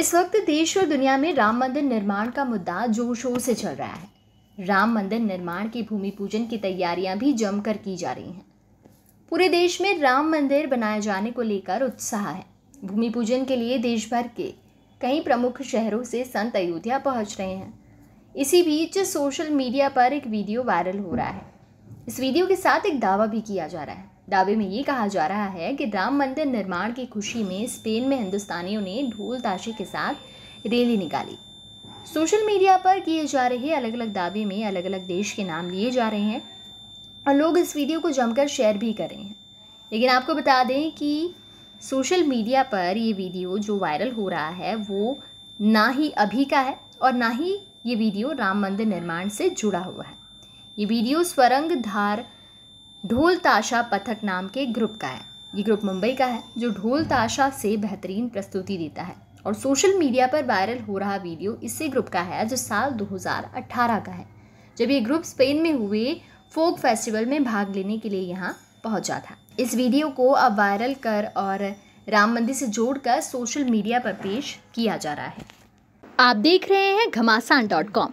इस वक्त देश और दुनिया में राम मंदिर निर्माण का मुद्दा जोर शोर से चल रहा है राम मंदिर निर्माण की भूमि पूजन की तैयारियां भी जमकर की जा रही हैं पूरे देश में राम मंदिर बनाए जाने को लेकर उत्साह है भूमि पूजन के लिए देश भर के कई प्रमुख शहरों से संत अयोध्या पहुंच रहे हैं इसी बीच सोशल मीडिया पर एक वीडियो वायरल हो रहा है इस वीडियो के साथ एक दावा भी किया जा रहा है दावे में ये कहा जा रहा है कि राम मंदिर निर्माण की खुशी में स्पेन में हिंदुस्तानियों ने ढोल ताशे के साथ रैली निकाली सोशल मीडिया पर किए जा रहे अलग अलग दावे में अलग अलग देश के नाम लिए जा रहे हैं और लोग इस वीडियो को जमकर शेयर भी कर रहे हैं लेकिन आपको बता दें कि सोशल मीडिया पर ये वीडियो जो वायरल हो रहा है वो ना ही अभी का है और ना ही ये वीडियो राम मंदिर निर्माण से जुड़ा हुआ है ये वीडियो स्वरंग धार ढोल ताशा पथक नाम के ग्रुप का है ये ग्रुप मुंबई का है जो ढोल ताशा से बेहतरीन प्रस्तुति देता है और सोशल मीडिया पर वायरल हो रहा वीडियो इसी ग्रुप का है जो साल 2018 का है जब ये ग्रुप स्पेन में हुए फोक फेस्टिवल में भाग लेने के लिए यहाँ पहुँचा था इस वीडियो को अब वायरल कर और राम मंदिर से जोड़कर सोशल मीडिया पर पेश किया जा रहा है आप देख रहे हैं घमासान डॉट कॉम